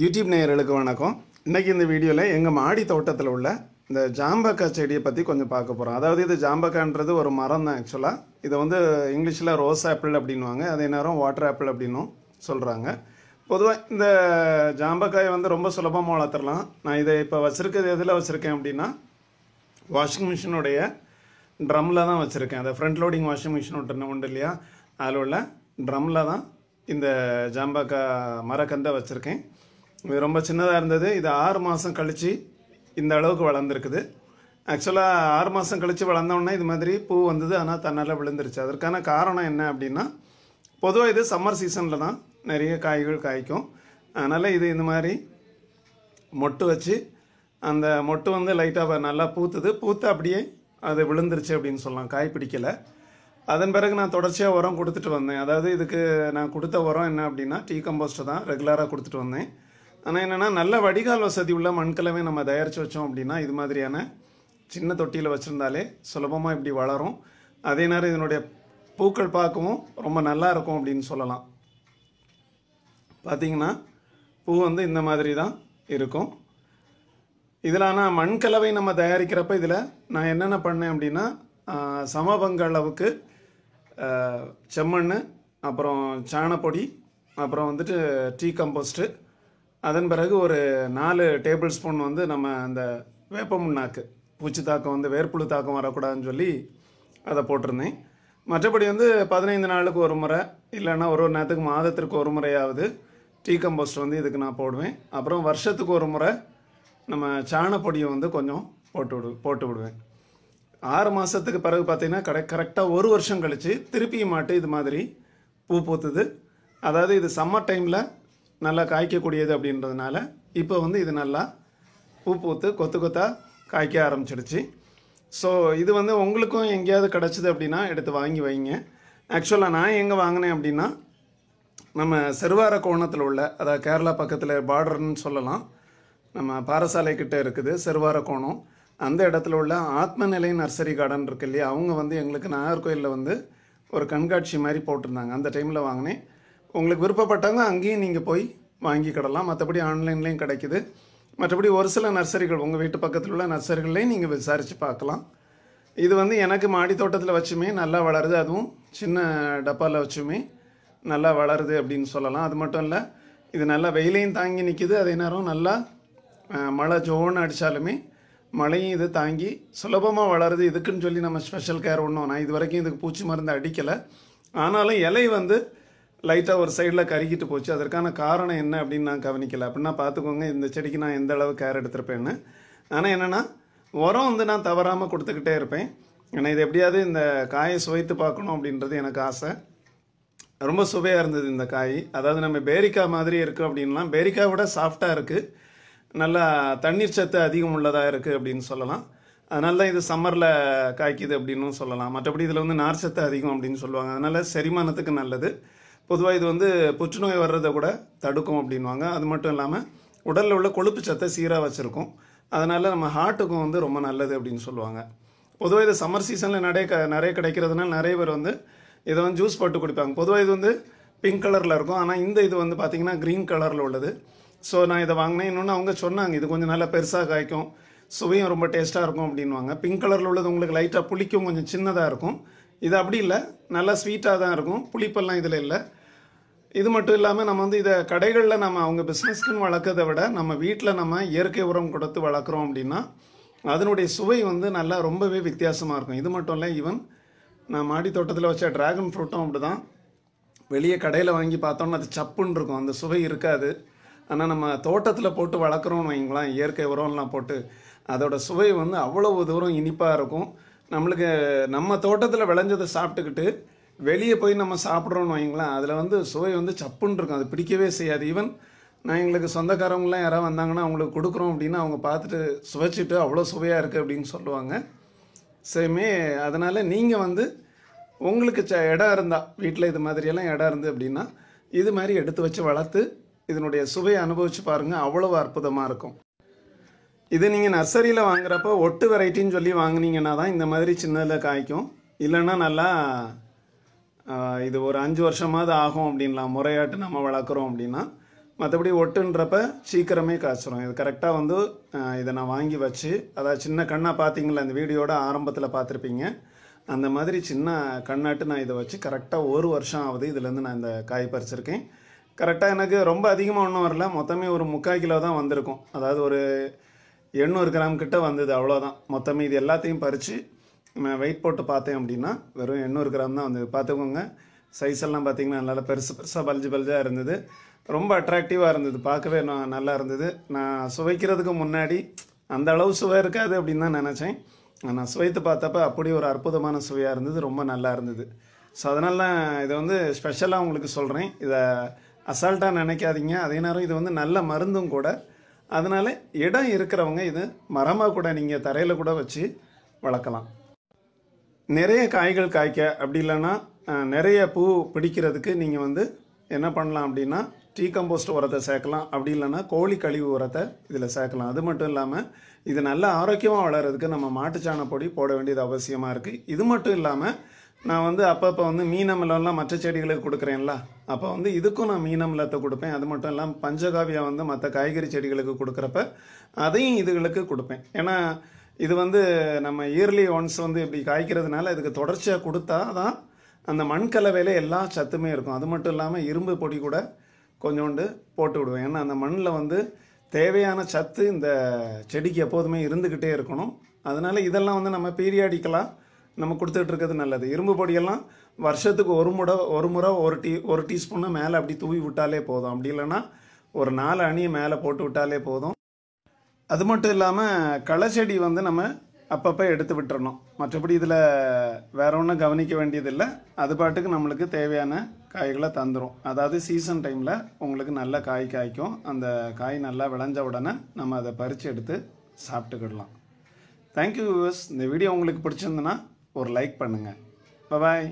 YouTube நேயர்களுக்கு வணக்கம் இன்றைக்கி இந்த வீடியோவில் எங்கள் மாடி தோட்டத்தில் உள்ள இந்த ஜாம்பக்காய் செடியை பற்றி கொஞ்சம் பார்க்க போகிறோம் அதாவது இது ஜாம்பக்கான்றது ஒரு மரம் தான் ஆக்சுவலாக இதை வந்து இங்கிலீஷில் ரோஸ் ஆப்பிள் அப்படின்வாங்க அதே நேரம் வாட்டர் ஆப்பிள் அப்படின்னும் சொல்கிறாங்க பொதுவாக இந்த ஜாம்பக்காயை வந்து ரொம்ப சுலபமாக வளர்த்துடலாம் நான் இதை இப்போ வச்சுருக்கிறது எதில் வச்சுருக்கேன் அப்படின்னா வாஷிங் மிஷினுடைய ட்ரம்மில் தான் வச்சுருக்கேன் அதை ஃப்ரண்ட் லோடிங் வாஷிங் மிஷின் ஒன்று உண்டு இல்லையா அதில் உள்ள ட்ரம்மில் தான் இந்த ஜாம்பக்காய் மரக்கந்தை வச்சுருக்கேன் இது ரொம்ப சின்னதாக இருந்தது இது ஆறு மாதம் கழித்து இந்த அளவுக்கு வளர்ந்துருக்குது ஆக்சுவலாக ஆறு மாதம் கழித்து வளர்ந்தோடனே இது மாதிரி பூ வந்தது ஆனால் தன்னால் விழுந்துருச்சு அதற்கான காரணம் என்ன அப்படின்னா பொதுவாக இது சம்மர் சீசனில் தான் நிறைய காய்கள் காய்க்கும் அதனால் இது இந்த மாதிரி மொட்டு வச்சு அந்த மொட்டு வந்து லைட்டாக நல்லா பூத்துது பூத்து அப்படியே அது விழுந்துருச்சு அப்படின்னு சொல்லலாம் காய் பிடிக்கலை அதன் பிறகு நான் தொடர்ச்சியாக உரம் கொடுத்துட்டு வந்தேன் அதாவது இதுக்கு நான் கொடுத்த உரம் என்ன அப்படின்னா டீ கம்போஸ்ட்டு தான் ரெகுலராக கொடுத்துட்டு வந்தேன் ஆனால் என்னென்னா நல்ல வடிகால் வசதி உள்ள மண்கலவை நம்ம தயாரித்து வச்சோம் அப்படின்னா இது மாதிரியான சின்ன தொட்டியில் வச்சுருந்தாலே சுலபமாக இப்படி வளரும் அதே நேரம் இதனுடைய பூக்கள் பார்க்கவும் ரொம்ப நல்லா இருக்கும் அப்படின்னு சொல்லலாம் பார்த்திங்கன்னா பூ வந்து இந்த மாதிரி தான் இருக்கும் இதில் ஆனால் மண்கலவை நம்ம தயாரிக்கிறப்ப இதில் நான் என்னென்ன பண்ணேன் அப்படின்னா சமபங்க அளவுக்கு செம்மண் அப்புறம் சாணப்பொடி அப்புறம் வந்துட்டு டீ கம்போஸ்ட்டு அதன் பிறகு ஒரு நாலு டேபிள் ஸ்பூன் வந்து நம்ம அந்த வேப்பமுன்னாக்கு பூச்சி தாக்கம் வந்து வேர்ப்புழு தாக்கம் வரக்கூடாதுன்னு சொல்லி அதை போட்டிருந்தேன் மற்றபடி வந்து பதினைந்து நாளுக்கு ஒரு முறை இல்லைன்னா ஒரு ஒரு நேரத்துக்கு மாதத்திற்கு ஒரு முறையாவது டீ கம்போஸ்ட் வந்து இதுக்கு நான் போடுவேன் அப்புறம் வருஷத்துக்கு ஒரு முறை நம்ம சாணப்பொடியை வந்து கொஞ்சம் போட்டு விடு போட்டு விடுவேன் ஆறு மாதத்துக்கு பிறகு பார்த்திங்கன்னா கடை கரெக்டாக ஒரு வருஷம் கழித்து திருப்பியும் மாட்டு இது மாதிரி பூ பூத்துது அதாவது இது சம்மர் டைமில் நல்லா காய்க்கக்கூடியது அப்படின்றதுனால இப்போ வந்து இது நல்லா பூ பூத்து கொத்து கொத்தாக காய்க்க ஆரம்பிச்சிடுச்சு ஸோ இது வந்து உங்களுக்கும் எங்கேயாவது கிடச்சிது அப்படின்னா எடுத்து வாங்கி வைங்க ஆக்சுவலாக நான் எங்கே வாங்கினேன் அப்படின்னா நம்ம செருவார கோணத்தில் உள்ள அதாவது கேரளா பக்கத்தில் பார்டர்னு சொல்லலாம் நம்ம பாரசாலை கிட்டே இருக்குது செருவார கோணம் அந்த இடத்துல உள்ள ஆத்மநிலை நர்சரி கார்டன் இருக்கு இல்லையா அவங்க வந்து எங்களுக்கு நாகர்கோயிலில் வந்து ஒரு கண்காட்சி மாதிரி போட்டிருந்தாங்க அந்த டைமில் வாங்கினேன் உங்களுக்கு விருப்பப்பட்டவங்க அங்கேயும் நீங்கள் போய் வாங்கிக்கிடலாம் மற்றபடி ஆன்லைன்லேயும் கிடைக்குது மற்றபடி ஒரு சில நர்சரிகள் உங்கள் வீட்டு பக்கத்தில் உள்ள நர்சரிகள்லேயும் நீங்கள் விசாரித்து பார்க்கலாம் இது வந்து எனக்கு மாடி தோட்டத்தில் வச்சுமே நல்லா வளருது அதுவும் சின்ன டப்பாவில் வச்சுமே நல்லா வளருது அப்படின்னு சொல்லலாம் அது மட்டும் இல்லை இது நல்லா வெயிலையும் தாங்கி நிற்கிது அதே நேரம் நல்லா மழை ஜோன்னு அடித்தாலுமே மழையும் இது தாங்கி சுலபமாக வளருது இதுக்குன்னு சொல்லி நம்ம ஸ்பெஷல் கேர் ஒன்றும் நான் இது வரைக்கும் இதுக்கு பூச்சி மருந்து அடிக்கலை ஆனாலும் இலை வந்து லைட்டாக ஒரு சைடில் கருகிட்டு போச்சு அதற்கான காரணம் என்ன அப்படின்னு நான் கவனிக்கல அப்படின்னா பார்த்துக்கோங்க இந்த செடிக்கு நான் எந்த அளவு கேர் எடுத்திருப்பேன்னு ஆனால் என்னென்னா உரம் வந்து நான் தவறாமல் கொடுத்துக்கிட்டே இருப்பேன் ஏன்னா இது எப்படியாவது இந்த காயை சுவைத்து பார்க்கணும் அப்படின்றது எனக்கு ஆசை ரொம்ப சுவையாக இருந்தது இந்த காய் அதாவது நம்ம பேரிக்காய் மாதிரி இருக்குது அப்படின்லாம் பேரிக்காய் விட சாஃப்டாக இருக்குது நல்லா தண்ணீர் சத்து அதிகம் உள்ளதாக இருக்குது அப்படின்னு சொல்லலாம் அதனால தான் இது சம்மரில் காய்க்குது அப்படின்னும் சொல்லலாம் மற்றபடி இதில் வந்து நார் சத்து அதிகம் அப்படின்னு சொல்லுவாங்க அதனால் செரிமானத்துக்கு நல்லது பொதுவாக இது வந்து புற்றுநோய் வர்றதை கூட தடுக்கும் அப்படின்வாங்க அது மட்டும் இல்லாமல் உடலில் உள்ள கொழுப்பு சத்தை சீராக வச்சுருக்கும் அதனால் நம்ம ஹார்ட்டுக்கும் வந்து ரொம்ப நல்லது அப்படின்னு சொல்லுவாங்க பொதுவாக இது சம்மர் சீசனில் நிறைய க நிறைய கிடைக்கிறதுனால நிறைய பேர் வந்து இதை வந்து ஜூஸ் போட்டு குடிப்பாங்க பொதுவாக இது வந்து பிங்க் கலரில் இருக்கும் ஆனால் இந்த இது வந்து பார்த்திங்கன்னா க்ரீன் கலரில் உள்ளது ஸோ நான் இதை வாங்கினேன் இன்னொன்று அவங்க சொன்னாங்க இது கொஞ்சம் நல்லா பெருசாக காய்க்கும் சுவையும் ரொம்ப டேஸ்ட்டாக இருக்கும் அப்படின்வாங்க பிங்க் கலரில் உள்ளது உங்களுக்கு லைட்டாக புளிக்கும் கொஞ்சம் சின்னதாக இருக்கும் இது அப்படி இல்லை நல்லா ஸ்வீட்டாக தான் இருக்கும் புளிப்பெல்லாம் இதில் இல்லை இது மட்டும் இல்லாமல் நம்ம வந்து இதை கடைகளில் நம்ம அவங்க பிஸ்னஸ்க்குன்னு வளர்க்குறதை விட நம்ம வீட்டில் நம்ம இயற்கை உரம் கொடுத்து வளர்க்குறோம் அப்படின்னா அதனுடைய சுவை வந்து நல்லா ரொம்பவே வித்தியாசமாக இருக்கும் இது மட்டும் இல்லை ஈவன் நான் மாடி தோட்டத்தில் வச்ச ட்ராகன் ஃப்ரூட்டும் அப்படி தான் வெளியே கடையில் வாங்கி பார்த்தோன்னா அது சப்புன்னு இருக்கும் அந்த சுவை இருக்காது ஆனால் நம்ம தோட்டத்தில் போட்டு வளர்க்குறோம்னு வைங்களேன் இயற்கை உரம்லாம் போட்டு அதோட சுவை வந்து அவ்வளோ தூரம் இனிப்பாக இருக்கும் நம்மளுக்கு நம்ம தோட்டத்தில் விளைஞ்சதை சாப்பிட்டுக்கிட்டு வெளியே போய் நம்ம சாப்பிட்றோம்னு வைங்களேன் அதில் வந்து சுவை வந்து சப்புன்னு இருக்கும் அது பிடிக்கவே செய்யாது ஈவன் நான் எங்களுக்கு சொந்தக்காரவங்களாம் யாராவது வந்தாங்கன்னா அவங்களுக்கு கொடுக்குறோம் அப்படின்னா அவங்க பார்த்துட்டு சுவைச்சிட்டு அவ்வளோ சுவையாக இருக்குது அப்படின்னு சொல்லுவாங்க சேமே அதனால் நீங்கள் வந்து உங்களுக்கு ச இடம் இருந்தால் வீட்டில் இது மாதிரியெல்லாம் இடம் இருந்து அப்படின்னா இது மாதிரி எடுத்து வச்சு வளர்த்து இதனுடைய சுவையை அனுபவித்து பாருங்கள் அவ்வளோ அற்புதமாக இருக்கும் இது நீங்கள் நர்சரியில் வாங்குறப்போ ஒட்டு வெரைட்டின்னு சொல்லி வாங்கினீங்கன்னா தான் இந்த மாதிரி சின்னதில் காய்க்கும் இல்லைன்னா நல்லா இது ஒரு அஞ்சு வருஷமாவது ஆகும் அப்படின்லாம் முறையாட்டு நம்ம வளர்க்குறோம் அப்படின்னா மற்றபடி ஒட்டுன்றப்ப சீக்கிரமே காய்ச்சிரும் இது கரெக்டாக வந்து இதை நான் வாங்கி வச்சு அதாவது சின்ன கண்ணாக பார்த்தீங்களா அந்த வீடியோட ஆரம்பத்தில் பார்த்துருப்பீங்க அந்த மாதிரி சின்ன கண்ணாட்டு நான் இதை வச்சு கரெக்டாக ஒரு வருஷம் ஆகுது இதுலேருந்து நான் இந்த காய் பறிச்சிருக்கேன் கரெக்டாக எனக்கு ரொம்ப அதிகமாக ஒன்றும் வரல மொத்தமே ஒரு முக்கால் கிலோ தான் வந்திருக்கும் அதாவது ஒரு எண்ணூறு கிராம் கிட்ட வந்தது அவ்வளோதான் மொத்தமே இது எல்லாத்தையும் பறித்து வெயிட் போட்டு பார்த்தேன் அப்படின்னா வெறும் எண்ணூறு கிராம் தான் வந்து பார்த்துக்கோங்க சைஸ் எல்லாம் பார்த்தீங்கன்னா நல்லா பெருசு பெருசாக பல்ஜி பல்ஜாக இருந்தது ரொம்ப அட்ராக்டிவாக இருந்தது பார்க்கவே நான் நல்லா இருந்தது நான் சுவைக்கிறதுக்கு முன்னாடி அந்த அளவு சுவை இருக்காது அப்படின்னு தான் நினச்சேன் நான் சுவைத்து பார்த்தப்ப அப்படி ஒரு அற்புதமான சுவையாக இருந்தது ரொம்ப நல்லா இருந்தது ஸோ அதனால் இதை வந்து ஸ்பெஷலாக உங்களுக்கு சொல்கிறேன் இதை அசால்ட்டாக நினைக்காதீங்க அதே நேரம் இது வந்து நல்ல மருந்தும் கூட அதனால் இடம் இருக்கிறவங்க இது மரமாக கூட நீங்கள் தரையில் கூட வச்சு வளர்க்கலாம் நிறைய காய்கள் காய்க்க அப்படி இல்லைன்னா நிறைய பூ பிடிக்கிறதுக்கு நீங்கள் வந்து என்ன பண்ணலாம் அப்படின்னா டீ கம்போஸ்ட் உரத்தை சேர்க்கலாம் அப்படி இல்லைன்னா கோழி கழிவு உரத்தை இதில் சேர்க்கலாம் அது மட்டும் இல்லாமல் இது நல்ல ஆரோக்கியமாக வளர்கிறதுக்கு நம்ம மாட்டுச்சாண பொடி போட வேண்டியது அவசியமாக இருக்குது இது மட்டும் இல்லாமல் நான் வந்து அப்பப்போ வந்து மீனமிலம்லாம் மற்ற செடிகளுக்கு கொடுக்குறேன்ல அப்போ வந்து இதுக்கும் நான் மீனமிலத்தை கொடுப்பேன் அது மட்டும் இல்லாமல் பஞ்சகாவியம் வந்து மற்ற காய்கறி செடிகளுக்கு கொடுக்குறப்ப அதையும் இதுகளுக்கு கொடுப்பேன் ஏன்னா இது வந்து நம்ம இயர்லி ஒன்ஸ் வந்து இப்படி காய்க்கிறதுனால இதுக்கு தொடர்ச்சியாக கொடுத்தா தான் அந்த மண் கலவையில் எல்லா சத்துமே இருக்கும் அது மட்டும் இல்லாமல் இரும்பு பொடி கூட கொஞ்சோண்டு போட்டு விடுவேன் ஏன்னா அந்த மண்ணில் வந்து தேவையான சத்து இந்த செடிக்கு எப்போதுமே இருந்துக்கிட்டே இருக்கணும் அதனால் இதெல்லாம் வந்து நம்ம பீரியாடிக்கலாக நம்ம கொடுத்துட்ருக்கிறது நல்லது இரும்பு பொடியெல்லாம் வருஷத்துக்கு ஒரு முறை ஒரு முறை ஒரு டீ ஒரு டீஸ்பூனை மேலே அப்படி தூவி விட்டாலே போதும் அப்படி இல்லைன்னா ஒரு நாலு அணியை மேலே போட்டு விட்டாலே போதும் அது மட்டும் இல்லாமல் களை செடி வந்து நம்ம அப்பப்போ எடுத்து விட்டுறணும் மற்றபடி இதில் வேற ஒன்றும் கவனிக்க வேண்டியதில்லை அது பாட்டுக்கு நம்மளுக்கு தேவையான காய்களை தந்துடும் அதாவது சீசன் டைமில் உங்களுக்கு நல்ல காய் காய்க்கும் அந்த காய் நல்லா விளைஞ்ச உடனே நம்ம அதை பறித்து எடுத்து சாப்பிட்டுக்கிடலாம் தேங்க்யூ வியூவர்ஸ் இந்த வீடியோ உங்களுக்கு பிடிச்சிருந்துன்னா ஒரு லைக் பண்ணுங்கள் பாய்